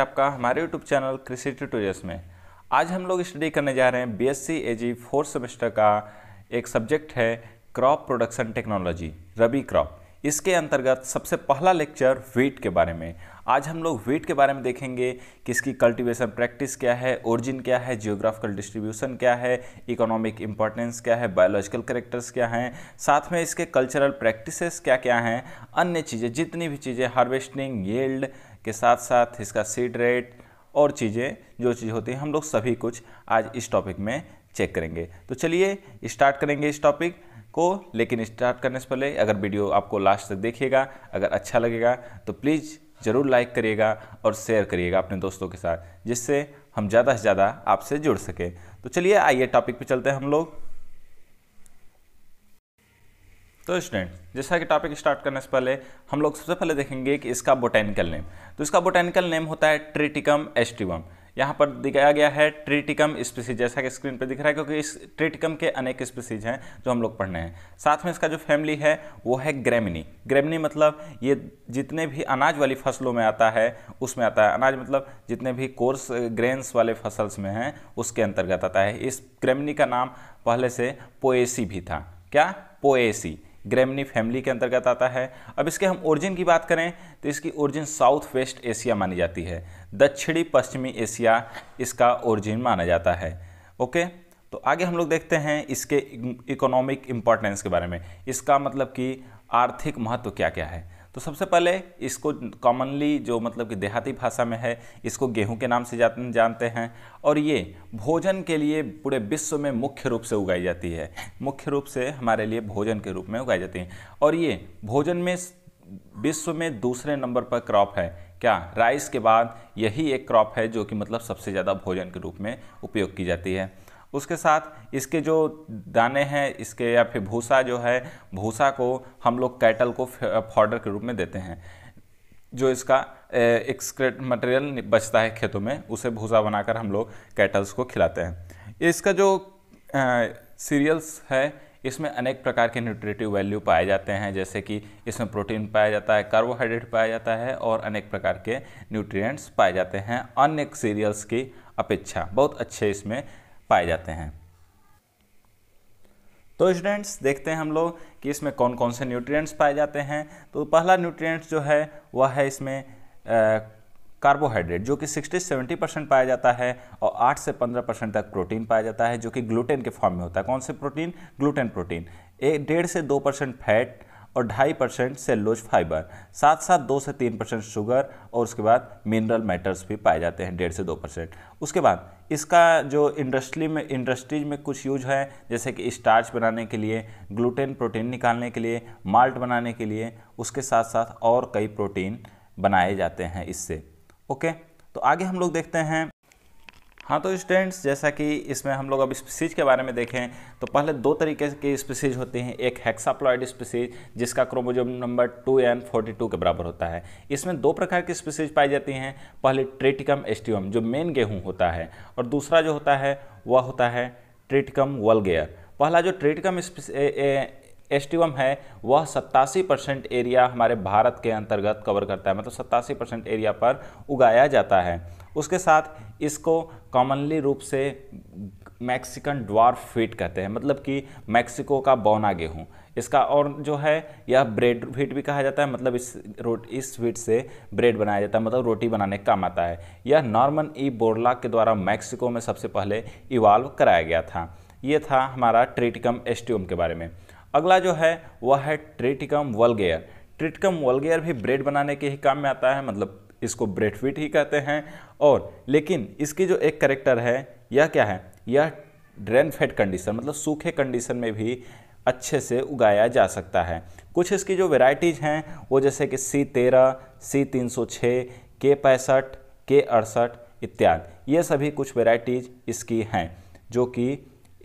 है आपका हमारे यूट्यूब चैनल कृषि ट्यूटोरियल्स में आज हम लोग स्टडी करने जा रहे हैं B S C fourth semester का एक सब्जेक्ट है crop production technology rabi crop इसके अंतर्गत सबसे पहला लेक्चर वेट के बारे में आज हम लोग वेट के बारे में देखेंगे कि इसकी कल्टीवेशन प्रैक्टिस क्या है ओरिजिन क्या है जियोग्राफिकल डिस्ट्रीब्यूशन क्या है इकोनॉमिक इंपॉर्टेंस क्या है बायोलॉजिकल करेक्टर्स क्या हैं साथ में इसके कल्चरल प्रैक्टिसेस क्या क्या हैं अन्य चीज़ें जितनी भी चीज़ें हार्वेस्टिंग येल्ड के साथ साथ इसका सीड रेट और चीज़ें जो चीज़ होती हैं हम लोग सभी कुछ आज इस टॉपिक में चेक करेंगे तो चलिए स्टार्ट करेंगे इस टॉपिक को लेकिन स्टार्ट करने से पहले अगर वीडियो आपको लास्ट तक देखिएगा अगर अच्छा लगेगा तो प्लीज़ ज़रूर लाइक करिएगा और शेयर करिएगा अपने दोस्तों के साथ जिससे हम ज़्यादा से ज़्यादा आपसे जुड़ सकें तो चलिए आइए टॉपिक पे चलते हैं हम लोग तो स्टूडेंट जैसा कि टॉपिक स्टार्ट करने से पहले हम लोग सबसे पहले देखेंगे कि इसका बोटेनिकल नेम तो इसका बोटेनिकल नेम होता है ट्रिटिकम एस्टिवम यहाँ पर दिखाया गया है ट्रिटिकम स्पीसीज जैसा कि स्क्रीन पर दिख रहा है क्योंकि इस ट्रिटिकम के अनेक स्पीसीज हैं जो हम लोग पढ़ने हैं साथ में इसका जो फैमिली है वो है ग्रेमिनी ग्रेमिनी मतलब ये जितने भी अनाज वाली फसलों में आता है उसमें आता है अनाज मतलब जितने भी कोर्स ग्रेन्स वाले फसल्स में हैं उसके अंतर्गत आता है इस ग्रेमिनी का नाम पहले से पोएसी भी था क्या पोएसी ग्रेमनी फैमिली के अंतर्गत आता है अब इसके हम ओरिजिन की बात करें तो इसकी ओरिजिन साउथ वेस्ट एशिया मानी जाती है दक्षिणी पश्चिमी एशिया इसका ओरिजिन माना जाता है ओके तो आगे हम लोग देखते हैं इसके इकोनॉमिक इम्पोर्टेंस के बारे में इसका मतलब कि आर्थिक महत्व क्या क्या है तो सबसे पहले इसको कॉमनली जो मतलब कि देहाती भाषा में है इसको गेहूं के नाम से जानते हैं और ये भोजन के लिए पूरे विश्व में मुख्य रूप से उगाई जाती है मुख्य रूप से हमारे लिए भोजन के रूप में उगाई जाती है और ये भोजन में विश्व में दूसरे नंबर पर क्रॉप है क्या राइस के बाद यही एक क्रॉप है जो कि मतलब सबसे ज़्यादा भोजन के रूप में उपयोग की जाती है उसके साथ इसके जो दाने हैं इसके या फिर भूसा जो है भूसा को हम लोग कैटल को फॉर्डर के रूप में देते हैं जो इसका एक्सक्रेट मटेरियल बचता है खेतों में उसे भूसा बनाकर हम लोग कैटल्स को खिलाते हैं इसका जो सीरियल्स है इसमें अनेक प्रकार के न्यूट्रिटिव वैल्यू पाए जाते हैं जैसे कि इसमें प्रोटीन पाया जाता है कार्बोहाइड्रेट पाया जाता है और अनेक प्रकार के न्यूट्रिएंट्स पाए जाते हैं अन्य सीरियल्स की अपेक्षा बहुत अच्छे इसमें पाए जाते हैं तो स्टूडेंट्स देखते हैं हम लोग कि इसमें कौन कौन से न्यूट्रियट्स पाए जाते हैं तो पहला न्यूट्रिएंट्स जो है वह है इसमें कार्बोहाइड्रेट जो कि 60-70 परसेंट पाया जाता है और 8 से 15 परसेंट तक प्रोटीन पाया जाता है जो कि ग्लूटेन के फॉर्म में होता है कौन से प्रोटीन ग्लूटेन प्रोटीन एक डेढ़ से दो परसेंट फैट और ढाई परसेंट सेलोज फाइबर साथ साथ दो से तीन परसेंट शुगर और उसके बाद मिनरल मैटर्स भी पाए जाते हैं डेढ़ से दो परसेंट उसके बाद इसका जो इंडस्ट्री में इंडस्ट्रीज में कुछ यूज है जैसे कि स्टार्च बनाने के लिए ग्लूटेन प्रोटीन निकालने के लिए माल्ट बनाने के लिए उसके साथ साथ और कई प्रोटीन बनाए जाते हैं इससे ओके तो आगे हम लोग देखते हैं हाँ तो स्टूडेंट्स जैसा कि इसमें हम लोग अब स्पीसीज के बारे में देखें तो पहले दो तरीके की स्पीसीज होती हैं एक हेक्साप्लॉइड स्पीसीज जिसका chromosome number two N forty two के बराबर होता है इसमें दो प्रकार की स्पीसीज पाई जाती हैं पहले ट्रेटिकम एस्टियम जो मेन गेहूँ होता है और दूसरा जो होता है वह होता है ट्रेटिकम वलगेयर पहला जो ट्रेटिकम एस्टिवम है वह सत्तासी परसेंट एरिया हमारे भारत के अंतर्गत कवर करता है मतलब सत्तासी परसेंट एरिया पर उगाया जाता है उसके साथ इसको कॉमनली रूप से मैक्सिकन ड्वार्फ फीट कहते हैं मतलब कि मैक्सिको का बौना गेहूँ इसका और जो है यह ब्रेड व्हीट भी कहा जाता है मतलब इस रोट इस व्हीट से ब्रेड बनाया जाता है मतलब रोटी बनाने का काम आता है यह नॉर्मन ई बोरला के द्वारा मैक्सिको में सबसे पहले इवाल्व कराया गया था ये था हमारा ट्रीटिकम एस्टियम के बारे में अगला जो है वह है ट्रेटिकम वलगेयर ट्रिटिकम वलगेयर भी ब्रेड बनाने के ही काम में आता है मतलब इसको ब्रेडफिट ही कहते हैं और लेकिन इसकी जो एक करेक्टर है यह क्या है यह ड्रेन फेड कंडीशन मतलब सूखे कंडीशन में भी अच्छे से उगाया जा सकता है कुछ इसकी जो वेराइटीज़ हैं वो जैसे कि सी तेरह सी तीन सौ छः के पैंसठ के अड़सठ इत्यादि ये सभी कुछ वेराइटीज़ इसकी हैं जो कि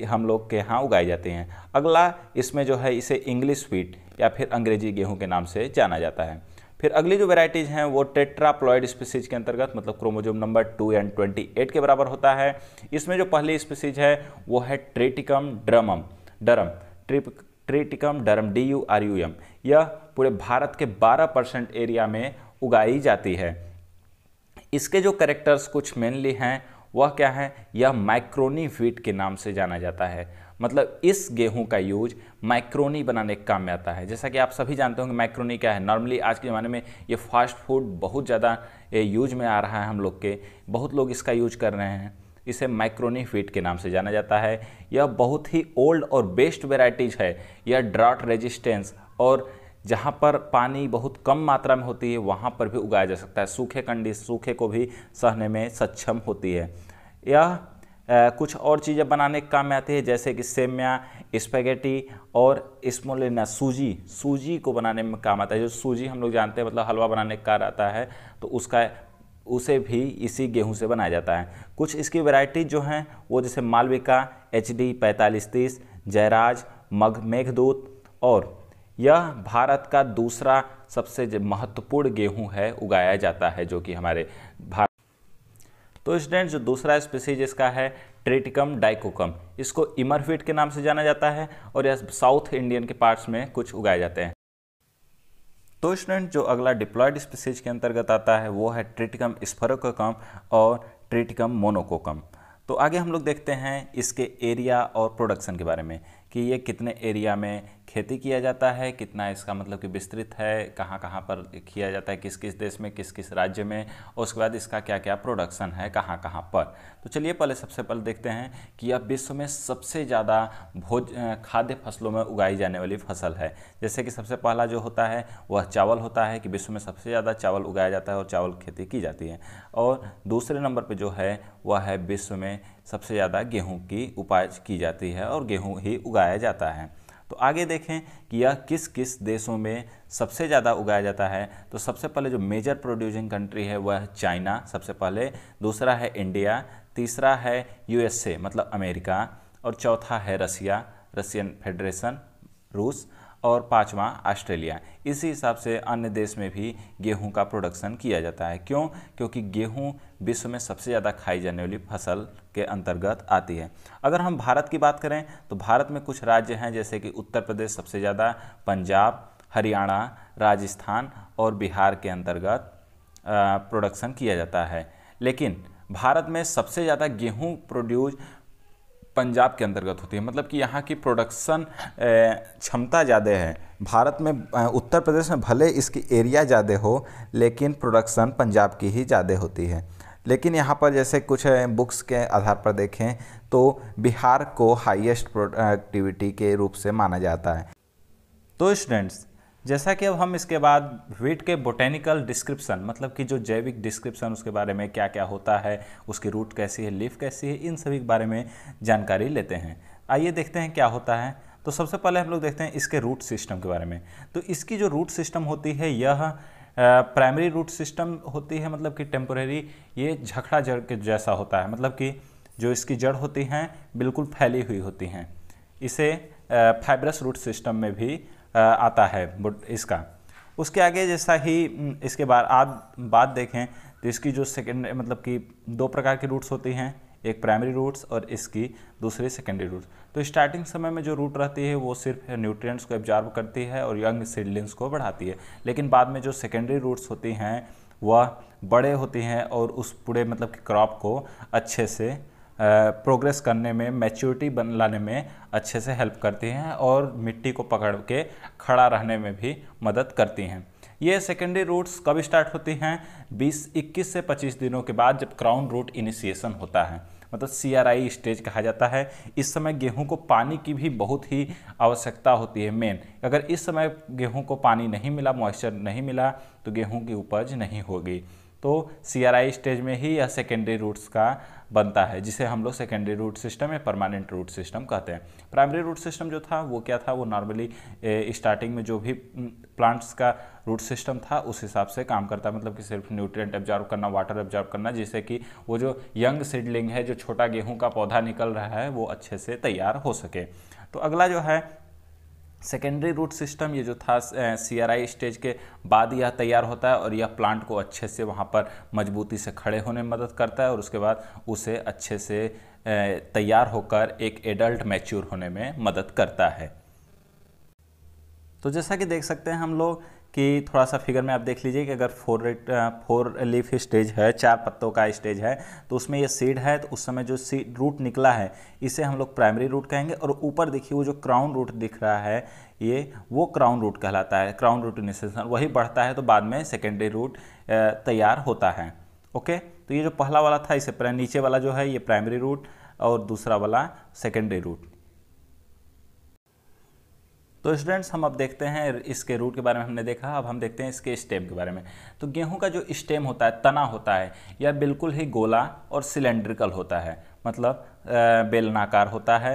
हम लोग के यहाँ उगाए जाते हैं अगला इसमें जो है इसे इंग्लिश स्वीट या फिर अंग्रेजी गेहूँ के नाम से जाना जाता है फिर अगली जो वेराइटीज़ हैं वो टेट्राप्लॉयड स्पीसीज के अंतर्गत मतलब chromosome number two and twenty eight के बराबर होता है इसमें जो पहली स्पीसीज है वो है ट्रेटिकम ड्रमम डरम ट्रिप triticum durum D U R U M यह पूरे भारत के 12 परसेंट एरिया में उगाई जाती है इसके जो करेक्टर्स कुछ मेनली हैं वह क्या है यह माइक्रोनी व्हीट के नाम से जाना जाता है मतलब इस गेहूं का यूज माइक्रोनी बनाने के काम में आता है जैसा कि आप सभी जानते होंगे माइक्रोनी क्या है नॉर्मली आज के ज़माने में ये फास्ट फूड बहुत ज़्यादा यूज में आ रहा है हम लोग के बहुत लोग इसका यूज कर रहे हैं इसे माइक्रोनी फीट के नाम से जाना जाता है यह बहुत ही ओल्ड और बेस्ट वेराइटीज़ है यह ड्राट रेजिस्टेंस और जहाँ पर पानी बहुत कम मात्रा में होती है वहाँ पर भी उगाया जा सकता है सूखे कंडी सूखे को भी सहने में सक्षम होती है यह कुछ और चीज़ें बनाने के काम में आती है जैसे कि सेमिया स्पेगेटी और स्मोलिना सूजी सूजी को बनाने में काम आता है जो सूजी हम लोग जानते हैं मतलब हलवा बनाने का कार आता है तो उसका उसे भी इसी गेहूं से बनाया जाता है कुछ इसकी वैरायटी जो हैं वो जैसे मालविका एच डी पैंतालीस तीस जयराज मग मेघदूत और यह भारत का दूसरा सबसे महत्वपूर्ण गेहूं है उगाया जाता है जो कि हमारे भारत तो स्टूडेंट जो दूसरा स्पीसीज इसका है ट्रेटिकम डाइकोकम इसको इमरफिट के नाम से जाना जाता है और यह साउथ इंडियन के पार्ट्स में कुछ उगाए जाते हैं तो स्टूडेंट जो अगला डिप्लॉयड स्पीसीज के अंतर्गत आता है वो है ट्रेटिकम स्फरोकोकम और ट्रेटिकम मोनोकोकम तो आगे हम लोग देखते हैं इसके एरिया और प्रोडक्शन के बारे में कि ये कितने एरिया में खेती किया जाता है कितना इसका मतलब कि विस्तृत है कहाँ कहाँ पर किया जाता है किस किस देश में किस किस राज्य में और उसके बाद इसका क्या क्या प्रोडक्शन है कहाँ कहाँ पर तो चलिए पहले सबसे पहले देखते हैं कि यह विश्व में सबसे ज़्यादा भोज खाद्य फसलों में उगाई जाने वाली फसल है जैसे कि सबसे पहला जो होता है वह चावल होता है कि विश्व में सबसे ज़्यादा चावल उगाया जाता है और चावल खेती की जाती है और दूसरे नंबर पर जो है वह है विश्व में सबसे ज़्यादा गेहूँ की उपाय की जाती है और गेहूँ ही उगाया जाता है तो आगे देखें कि यह किस किस देशों में सबसे ज़्यादा उगाया जाता है तो सबसे पहले जो मेजर प्रोड्यूसिंग कंट्री है वह चाइना सबसे पहले दूसरा है इंडिया तीसरा है यूएसए मतलब अमेरिका और चौथा है रसिया रसियन फेडरेशन रूस और पाँचवा ऑस्ट्रेलिया इसी हिसाब से अन्य देश में भी गेहूं का प्रोडक्शन किया जाता है क्यों क्योंकि गेहूं विश्व में सबसे ज़्यादा खाई जाने वाली फसल के अंतर्गत आती है अगर हम भारत की बात करें तो भारत में कुछ राज्य हैं जैसे कि उत्तर प्रदेश सबसे ज़्यादा पंजाब हरियाणा राजस्थान और बिहार के अंतर्गत प्रोडक्शन किया जाता है लेकिन भारत में सबसे ज़्यादा गेहूं प्रोड्यूस पंजाब के अंतर्गत होती है मतलब कि यहाँ की प्रोडक्शन क्षमता ज़्यादा है भारत में उत्तर प्रदेश में भले इसकी एरिया ज़्यादा हो लेकिन प्रोडक्शन पंजाब की ही ज़्यादा होती है लेकिन यहाँ पर जैसे कुछ बुक्स के आधार पर देखें तो बिहार को हाईएस्ट प्रोडक्टिविटी के रूप से माना जाता है तो स्टूडेंट्स जैसा कि अब हम इसके बाद वेट के बोटेनिकल डिस्क्रिप्शन मतलब कि जो जैविक डिस्क्रिप्शन उसके बारे में क्या क्या होता है उसकी रूट कैसी है लीफ कैसी है इन सभी के बारे में जानकारी लेते हैं आइए देखते हैं क्या होता है तो सबसे पहले हम लोग देखते हैं इसके रूट सिस्टम के बारे में तो इसकी जो रूट सिस्टम होती है यह प्राइमरी रूट सिस्टम होती है मतलब कि टेम्पोरेरी ये झखड़ा जड़ के जैसा होता है मतलब कि जो इसकी जड़ होती हैं बिल्कुल फैली हुई होती हैं इसे फाइब्रस रूट सिस्टम में भी आता है इसका उसके आगे जैसा ही इसके बाद आप बात देखें तो इसकी जो सेकेंड मतलब कि दो प्रकार की रूट्स होती हैं एक प्राइमरी रूट्स और इसकी दूसरी सेकेंडरी रूट्स तो स्टार्टिंग समय में जो रूट रहती है वो सिर्फ न्यूट्रिएंट्स को एब्जॉर्ब करती है और यंग सीडलिंग्स को बढ़ाती है लेकिन बाद में जो सेकेंडरी रूट्स होती हैं वह बड़े होती हैं और उस पूरे मतलब कि क्रॉप को अच्छे से प्रोग्रेस करने में मैच्योरिटी बन लाने में अच्छे से हेल्प करती हैं और मिट्टी को पकड़ के खड़ा रहने में भी मदद करती हैं ये सेकेंडरी रूट्स कब स्टार्ट होती हैं 20 21 से 25 दिनों के बाद जब क्राउन रूट इनिशिएशन होता है मतलब सी स्टेज कहा जाता है इस समय गेहूं को पानी की भी बहुत ही आवश्यकता होती है मेन अगर इस समय गेहूं को पानी नहीं मिला मॉइस्चर नहीं मिला तो गेहूं की उपज नहीं होगी तो सी स्टेज में ही यह सेकेंडरी रूट्स का बनता है जिसे हम लोग सेकेंडरी रूट सिस्टम या परमानेंट रूट सिस्टम कहते हैं प्राइमरी रूट सिस्टम जो था वो क्या था वो नॉर्मली स्टार्टिंग में जो भी प्लांट्स का रूट सिस्टम था उस हिसाब से काम करता है मतलब कि सिर्फ न्यूट्रिएंट एब्जॉर्व करना वाटर एब्जॉर्व करना जिससे कि वो जो यंग सीडलिंग है जो छोटा गेहूँ का पौधा निकल रहा है वो अच्छे से तैयार हो सके तो अगला जो है सेकेंडरी रूट सिस्टम ये जो था सी आर आई स्टेज के बाद यह तैयार होता है और यह प्लांट को अच्छे से वहाँ पर मजबूती से खड़े होने में मदद करता है और उसके बाद उसे अच्छे से तैयार होकर एक एडल्ट मैच्योर होने में मदद करता है तो जैसा कि देख सकते हैं हम लोग कि थोड़ा सा फिगर में आप देख लीजिए कि अगर फोर रेट फोर लीफ स्टेज है चार पत्तों का स्टेज है तो उसमें ये सीड है तो उस समय जो सीड रूट निकला है इसे हम लोग प्राइमरी रूट कहेंगे और ऊपर देखिए वो जो क्राउन रूट दिख रहा है ये वो क्राउन रूट कहलाता है क्राउन रूट इनिशिएशन वही बढ़ता है तो बाद में सेकेंडरी रूट तैयार होता है ओके तो ये जो पहला वाला था इसे नीचे वाला जो है ये प्राइमरी रूट और दूसरा वाला सेकेंडरी रूट तो स्टूडेंट्स हम अब देखते हैं इसके रूट के बारे में हमने देखा अब हम देखते हैं इसके स्टेम के बारे में तो गेहूं का जो स्टेम होता है तना होता है यह बिल्कुल ही गोला और सिलेंड्रिकल होता है मतलब बेलनाकार होता है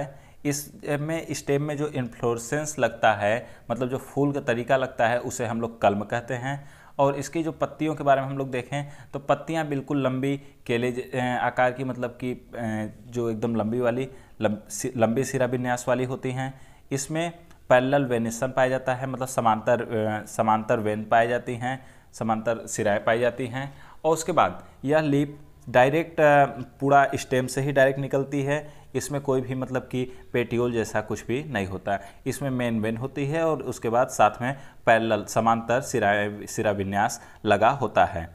इस में स्टेम में जो इन्फ्लोरसेंस लगता है मतलब जो फूल का तरीका लगता है उसे हम लोग कलम कहते हैं और इसकी जो पत्तियों के बारे में हम लोग देखें तो पत्तियां बिल्कुल लंबी केले आकार की मतलब कि जो एकदम लंबी वाली लंबी सिरा विन्यास वाली होती हैं इसमें पैलल वेनेशन पाया जाता है मतलब समांतर समांतर वेन पाई जाती हैं समांतर सिराए पाई जाती हैं और उसके बाद यह लीप डायरेक्ट पूरा स्टेम से ही डायरेक्ट निकलती है इसमें कोई भी मतलब कि पेटियोल जैसा कुछ भी नहीं होता इसमें मेन वेन होती है और उसके बाद साथ में पैरल समांतर सिराए सिरा विन्यास लगा होता है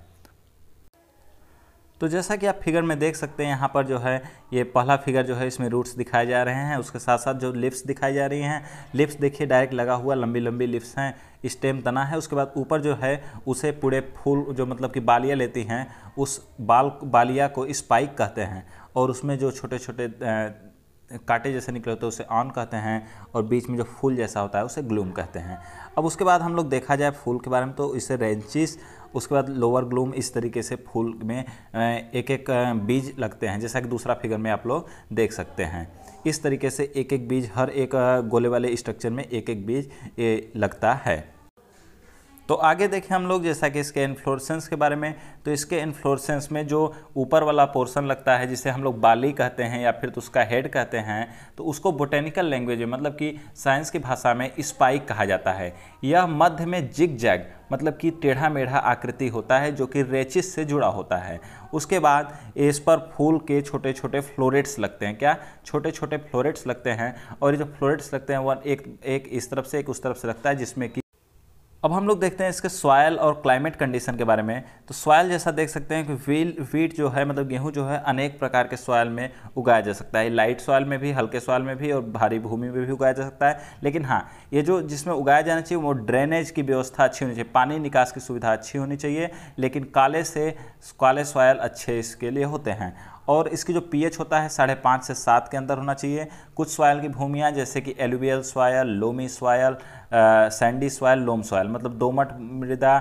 तो जैसा कि आप फिगर में देख सकते हैं यहाँ पर जो है ये पहला फिगर जो है इसमें रूट्स दिखाए जा रहे हैं उसके साथ साथ जो लिप्स दिखाई जा रही हैं लिप्स देखिए डायरेक्ट लगा हुआ लंबी लंबी लिप्स हैं स्टेम तना है उसके बाद ऊपर जो है उसे पूरे फूल जो मतलब कि बालियाँ लेती हैं उस बाल बालिया को स्पाइक कहते हैं और उसमें जो छोटे छोटे कांटे जैसे निकले होते हैं उसे ऑन कहते हैं और बीच में जो फूल जैसा होता है उसे ग्लूम कहते हैं अब उसके बाद हम लोग देखा जाए फूल के बारे में तो इसे रेंचिस उसके बाद लोअर ग्लूम इस तरीके से फूल में एक एक बीज लगते हैं जैसा कि दूसरा फिगर में आप लोग देख सकते हैं इस तरीके से एक एक बीज हर एक गोले वाले स्ट्रक्चर में एक एक बीज लगता है तो आगे देखें हम लोग जैसा कि इसके इन्फ्लोरसेंस के बारे में तो इसके इन्फ्लोरसेंस में जो ऊपर वाला पोर्सन लगता है जिसे हम लोग बाली कहते हैं या फिर तो उसका हेड कहते हैं तो उसको बोटेनिकल लैंग्वेज में मतलब कि साइंस की भाषा में स्पाइक कहा जाता है यह मध्य में जिग जैग मतलब कि टेढ़ा मेढ़ा आकृति होता है जो कि रेचिस से जुड़ा होता है उसके बाद इस पर फूल के छोटे छोटे फ्लोरेट्स लगते हैं क्या छोटे छोटे फ्लोरेट्स लगते हैं और ये जो फ्लोरेट्स लगते हैं वह एक एक इस तरफ से एक उस तरफ से लगता है जिसमें कि अब हम लोग देखते हैं इसके सॉयल और क्लाइमेट कंडीशन के बारे में तो सॉयल जैसा देख सकते हैं कि व्हील वीट जो है मतलब गेहूं जो है अनेक प्रकार के सॉयल में उगाया जा सकता है लाइट सॉयल में भी हल्के सॉयल में भी और भारी भूमि में भी उगाया जा सकता है लेकिन हाँ ये जो जिसमें उगाया जाना चाहिए वो ड्रेनेज की व्यवस्था अच्छी होनी चाहिए पानी निकास की सुविधा अच्छी होनी चाहिए लेकिन काले से काले सॉयल अच्छे इसके लिए होते हैं और इसकी जो पीएच होता है साढ़े पाँच से सात के अंदर होना चाहिए कुछ सॉयल की भूमियाँ जैसे कि alluvial soil loamy soil sandy soil loam soil मतलब दोमट मृदा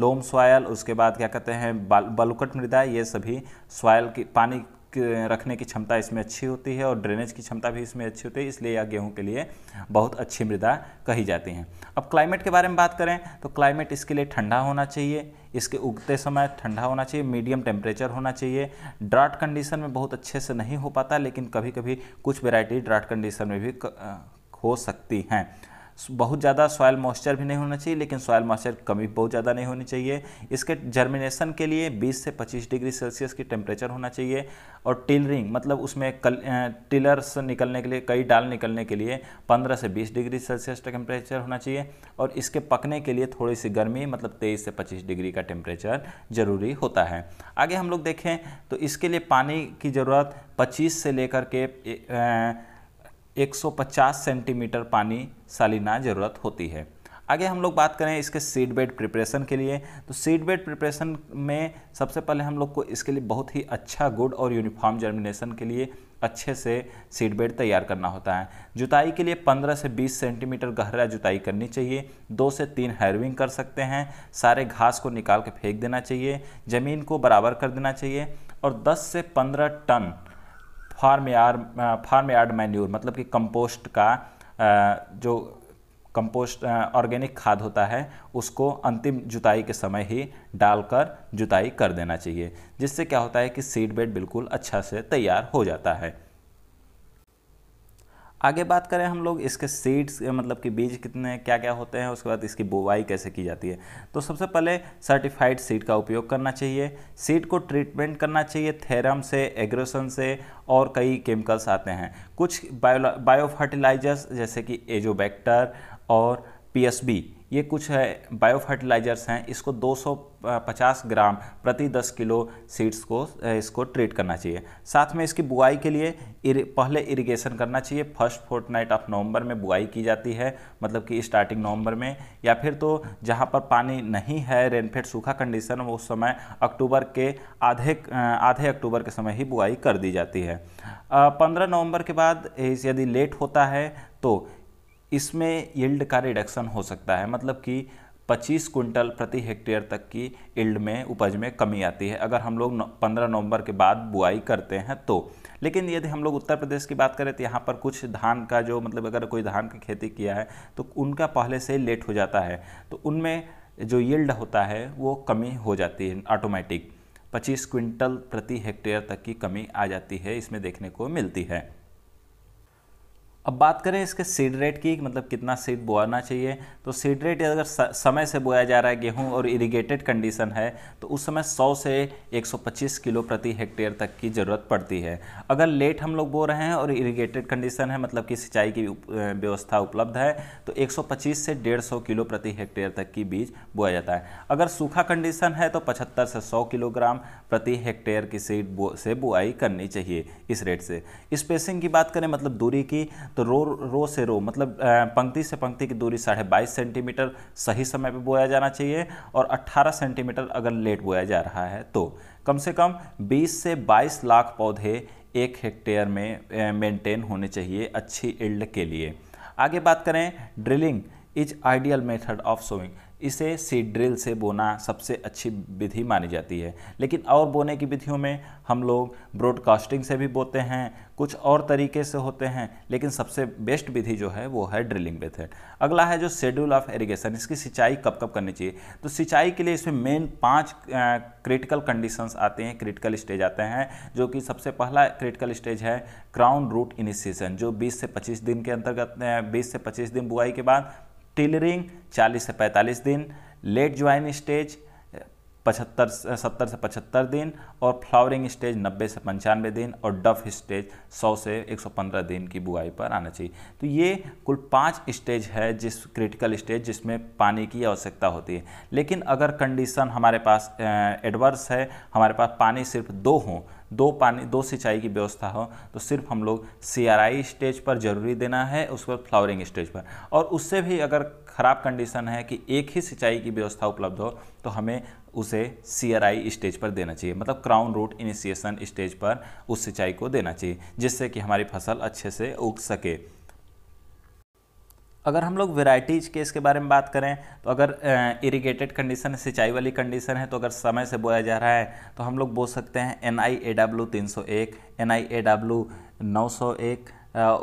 लोम सॉयल उसके बाद क्या कहते हैं बलुकट मृदा ये सभी सॉयल की पानी रखने की क्षमता इसमें अच्छी होती है और ड्रेनेज की क्षमता भी इसमें अच्छी होती है इसलिए यह गेहूं के लिए बहुत अच्छी मृदा कही जाती है अब क्लाइमेट के बारे में बात करें तो क्लाइमेट इसके लिए ठंडा होना चाहिए इसके उगते समय ठंडा होना चाहिए मीडियम टेम्परेचर होना चाहिए ड्राट कंडीशन में बहुत अच्छे से नहीं हो पाता लेकिन कभी कभी कुछ वेराइटी ड्राट कंडीशन में भी हो सकती हैं बहुत ज़्यादा सॉयल मॉइस्चर भी नहीं होना चाहिए लेकिन सॉयल मॉइस्चर कमी बहुत ज़्यादा नहीं होनी चाहिए इसके जर्मिनेशन के लिए 20 से 25 डिग्री सेल्सियस की टेम्परेचर होना चाहिए और टिलरिंग मतलब उसमें कल टिलर्स निकलने के लिए कई डाल निकलने के लिए 15 से 20 डिग्री सेल्सियस टेम्परेचर होना चाहिए और इसके पकने के लिए थोड़ी सी गर्मी मतलब तेईस से पच्चीस डिग्री का टेम्परेचर ज़रूरी होता है आगे हम लोग देखें तो इसके लिए पानी की ज़रूरत पच्चीस से लेकर के 150 सेंटीमीटर पानी सालिना ज़रूरत होती है आगे हम लोग बात करें इसके सीड बेड प्रिपरेशन के लिए तो सीड बेड प्रिपरेशन में सबसे पहले हम लोग को इसके लिए बहुत ही अच्छा गुड और यूनिफॉर्म जर्मिनेशन के लिए अच्छे से सीड बेड तैयार करना होता है जुताई के लिए 15 से 20 सेंटीमीटर गहरा जुताई करनी चाहिए दो से तीन हैरविंग कर सकते हैं सारे घास को निकाल के फेंक देना चाहिए ज़मीन को बराबर कर देना चाहिए और दस से पंद्रह ton farm yard farm yard manure मतलब कि कंपोस्ट का जो कंपोस्ट ऑर्गेनिक खाद होता है उसको अंतिम जुताई के समय ही डालकर जुताई कर देना चाहिए जिससे क्या होता है कि सीड बेड बिल्कुल अच्छा से तैयार हो जाता है आगे बात करें हम लोग इसके सीड्स मतलब कि बीज कितने क्या क्या होते हैं उसके बाद इसकी बुवाई कैसे की जाती है तो सबसे पहले सर्टिफाइड सीड का उपयोग करना चाहिए सीड को ट्रीटमेंट करना चाहिए थेरम से एग्रोसन से और कई केमिकल्स आते हैं कुछ बायो बायोफर्टिलाइजर्स जैसे कि एजोबैक्टर और पी ये कुछ है बायो फर्टिलाइजर्स हैं इसको 250 ग्राम प्रति 10 किलो सीड्स को इसको ट्रीट करना चाहिए साथ में इसकी बुआई के लिए इर, पहले इरिगेशन करना चाहिए फर्स्ट फोर्टनाइट ऑफ नवंबर में बुआई की जाती है मतलब कि स्टार्टिंग नवंबर में या फिर तो जहाँ पर पानी नहीं है रेनफेड सूखा कंडीशन उस समय अक्टूबर के आधे आधे अक्टूबर के समय ही बुआई कर दी जाती है पंद्रह नवंबर के बाद यदि लेट होता है तो इसमें यील्ड का रिडक्शन हो सकता है मतलब कि 25 कुंटल प्रति हेक्टेयर तक की इल्ड में उपज में कमी आती है अगर हम लोग 15 नवंबर के बाद बुआई करते हैं तो लेकिन यदि हम लोग उत्तर प्रदेश की बात करें तो यहाँ पर कुछ धान का जो मतलब अगर कोई धान की खेती किया है तो उनका पहले से लेट हो जाता है तो उनमें जो यील्ड होता है वो कमी हो जाती है ऑटोमेटिक 25 क्विंटल प्रति हेक्टेयर तक की कमी आ जाती है इसमें देखने को मिलती है अब बात करें इसके सीड रेट की मतलब कितना सीड बोआना चाहिए तो सीड रेट अगर समय से बोया जा रहा है गेहूं और इरिगेटेड कंडीशन है तो उस समय 100 से 125 किलो प्रति हेक्टेयर तक की ज़रूरत पड़ती है अगर लेट हम लोग बो रहे हैं और इरिगेटेड कंडीशन है मतलब कि सिंचाई की व्यवस्था उपलब्ध है तो 125 से 150 किलो प्रति हेक्टेयर तक की बीज बोया जाता है अगर सूखा कंडीशन है तो पचहत्तर से सौ किलोग्राम प्रति हेक्टेयर की सीड से बुआई करनी चाहिए इस रेट से स्पेसिंग की बात करें मतलब दूरी की तो रो रो से रो मतलब पंक्ति से पंक्ति की दूरी साढ़े बाईस सेंटीमीटर सही समय पर बोया जाना चाहिए और अट्ठारह सेंटीमीटर अगर लेट बोया जा रहा है तो कम से कम बीस से बाईस लाख पौधे एक हेक्टेयर में मेंटेन होने चाहिए अच्छी इल्ड के लिए आगे बात करें drilling is ideal method of sowing इसे सीड ड्रिल से बोना सबसे अच्छी विधि मानी जाती है लेकिन और बोने की विधियों में हम लोग ब्रॉडकास्टिंग से भी बोते हैं कुछ और तरीके से होते हैं लेकिन सबसे बेस्ट विधि जो है वो है ड्रिलिंग मेथड अगला है जो शेड्यूल ऑफ इरीगेशन इसकी सिंचाई कब कब करनी चाहिए तो सिंचाई के लिए इसमें मेन पांच क्रिटिकल कंडीशंस आते हैं क्रिटिकल स्टेज आते हैं जो कि सबसे पहला क्रिटिकल स्टेज है क्राउन रूट इनिशिएशन जो 20 से 25 दिन के अंतर्गत 20 से 25 दिन बुआई के बाद टेलरिंग 40 से 45 दिन लेट ज्वाइन स्टेज 75 सत्तर से 75 दिन और फ्लावरिंग स्टेज 90 से पंचानवे दिन और डफ स्टेज 100 से 115 दिन की बुआई पर आना चाहिए तो ये कुल पांच स्टेज है जिस क्रिटिकल स्टेज जिसमें पानी की आवश्यकता होती है लेकिन अगर कंडीशन हमारे पास एडवर्स है हमारे पास पानी सिर्फ दो हों दो पानी दो सिंचाई की व्यवस्था हो तो सिर्फ हम लोग सी स्टेज पर जरूरी देना है उसके बाद फ्लावरिंग स्टेज पर और उससे भी अगर ख़राब कंडीशन है कि एक ही सिंचाई की व्यवस्था उपलब्ध हो तो हमें उसे सी स्टेज पर देना चाहिए मतलब क्राउन रूट इनिशिएशन स्टेज पर उस सिंचाई को देना चाहिए जिससे कि हमारी फसल अच्छे से उग सके अगर हम लोग वेराइटीज़ के इसके बारे में बात करें तो अगर इरिगेटेड कंडीशन सिंचाई वाली कंडीशन है तो अगर समय से बोया जा रहा है तो हम लोग बोल सकते हैं एन आई ए डब्ल्यू तीन सौ एक एन आई ए डब्ल्यू नौ सौ एक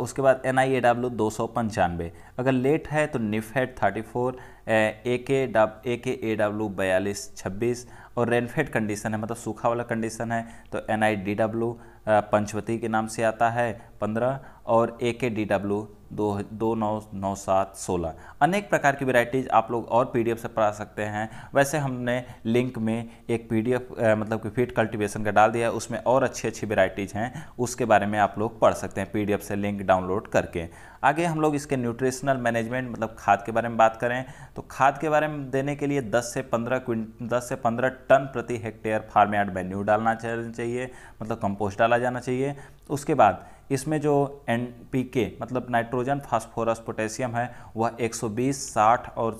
उसके बाद एन आई ए डब्ल्यू दो सौ पंचानवे अगर लेट है तो निफेड थर्टी फोर ए के डब ए के ए डब्ल्यू बयालीस छब्बीस और रेनफेड कंडीशन है मतलब सूखा वाला कंडीशन है तो N I D W Panchvati के नाम से आता है पंद्रह और ए के डी डब्ल्यू दो दो नौ नौ सात सोलह अनेक प्रकार की वैरायटीज आप लोग और पीडीएफ से पढ़ा सकते हैं वैसे हमने लिंक में एक पीडीएफ मतलब कि फीड कल्टिवेशन का डाल दिया है उसमें और अच्छी अच्छी वैरायटीज हैं उसके बारे में आप लोग पढ़ सकते हैं पीडीएफ से लिंक डाउनलोड करके आगे हम लोग इसके न्यूट्रिशनल मैनेजमेंट मतलब खाद के बारे में बात करें तो खाद के बारे में देने के लिए 10 से 15 क्विंट 10 से 15 टन प्रति हेक्टेयर फार्म यार्ड वेन्यू डालना चाहिए मतलब कंपोस्ट डाला जाना चाहिए उसके बाद इसमें जो एन पी के मतलब नाइट्रोजन फास्फोरस पोटेशियम है वह 120 60 और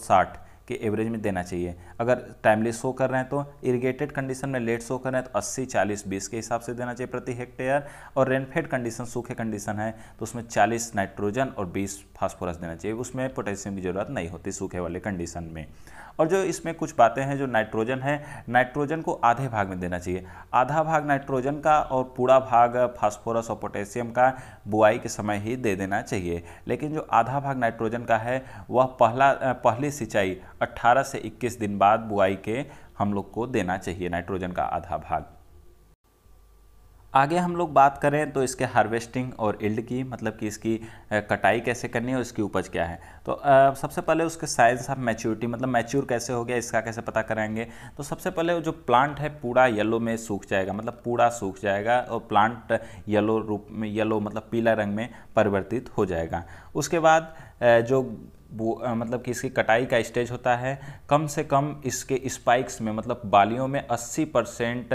के एवरेज में देना चाहिए अगर टाइमली शो कर रहे हैं तो इरीगेटेड कंडीशन में लेट शो कर रहे हैं तो 80 40 20 के हिसाब से देना चाहिए प्रति हेक्टेयर और रेनफेड कंडीशन सूखे कंडीशन है तो उसमें 40 नाइट्रोजन और 20 फास्फोरस देना चाहिए उसमें पोटेशियम की ज़रूरत नहीं होती सूखे वाले कंडीशन में और जो इसमें कुछ बातें हैं जो नाइट्रोजन है नाइट्रोजन को आधे भाग में देना चाहिए आधा भाग नाइट्रोजन का और पूरा भाग फास्फोरस और पोटेशियम का बुआई के समय ही दे देना चाहिए लेकिन जो आधा भाग नाइट्रोजन का है वह पहला पहली सिंचाई 18 से 21 दिन बाद बुआई के हम लोग को देना चाहिए नाइट्रोजन का आधा भाग आगे हम लोग बात करें तो इसके हार्वेस्टिंग और इल्ड की मतलब कि इसकी कटाई कैसे करनी है इसकी उपज क्या है तो आ, सबसे पहले उसके साइंस ऑफ मैच्योरिटी मतलब मैच्योर कैसे हो गया इसका कैसे पता कराएंगे तो सबसे पहले जो प्लांट है पूरा येलो में सूख जाएगा मतलब पूरा सूख जाएगा और प्लांट येलो रूप में येलो मतलब पीला रंग में परिवर्तित हो जाएगा उसके बाद जो वो मतलब कि इसकी कटाई का स्टेज होता है कम से कम इसके स्पाइक्स में मतलब बालियों में 80 परसेंट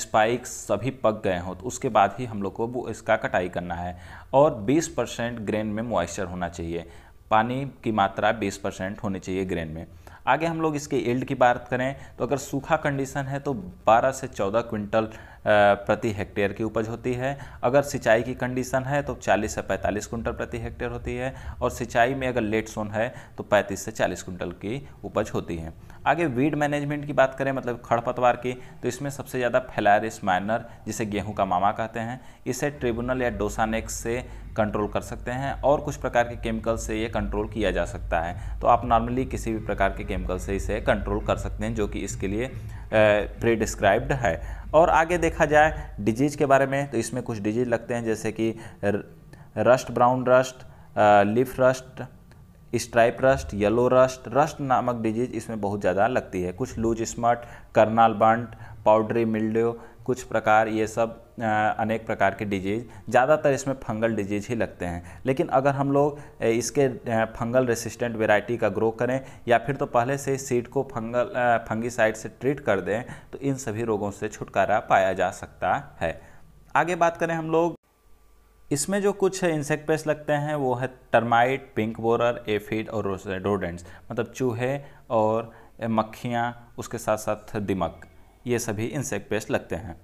स्पाइक्स सभी पक गए हों तो उसके बाद ही हम लोग को वो इसका कटाई करना है और 20 परसेंट ग्रेन में मॉइस्चर होना चाहिए पानी की मात्रा 20 परसेंट होनी चाहिए ग्रेन में आगे हम लोग इसके एल्ड की बात करें तो अगर सूखा कंडीशन है तो 12 से 14 क्विंटल प्रति हेक्टेयर की उपज होती है अगर सिंचाई की कंडीशन है तो 40 से 45 कुंटल प्रति हेक्टेयर होती है और सिंचाई में अगर लेट सोन है तो 35 से 40 कुंटल की उपज होती है आगे वीड मैनेजमेंट की बात करें मतलब खड़पतवार की तो इसमें सबसे ज़्यादा फैलारिस माइनर जिसे गेहूं का मामा कहते हैं इसे ट्रिब्यूनल या डोसानेक्स से कंट्रोल कर सकते हैं और कुछ प्रकार के केमिकल से ये कंट्रोल किया जा सकता है तो आप नॉर्मली किसी भी प्रकार के केमिकल से इसे कंट्रोल कर सकते हैं जो कि इसके लिए प्रीडिस्क्राइब्ड है और आगे देखा जाए डिजीज़ के बारे में तो इसमें कुछ डिजीज़ लगते हैं जैसे कि rust brown rust leaf rust stripe rust yellow rust rust नामक डिजीज़ इसमें बहुत ज़्यादा लगती है कुछ loose smut Karnal bunt powdery mildew कुछ प्रकार ये सब अनेक प्रकार के डिजीज़ ज़्यादातर इसमें फंगल डिजीज़ ही लगते हैं लेकिन अगर हम लोग इसके फंगल रेसिस्टेंट वेराइटी का ग्रो करें या फिर तो पहले से सीड को फंगल फंगीसाइड से ट्रीट कर दें तो इन सभी रोगों से छुटकारा पाया जा सकता है आगे बात करें हम लोग इसमें जो कुछ इंसेक्ट पेस्ट लगते हैं वो है टर्माइट पिंक बोरर एफिड और रोडेंट्स मतलब चूहे और मक्खियाँ उसके साथ साथ दिमक ये सभी इंसेक्ट पेस्ट लगते हैं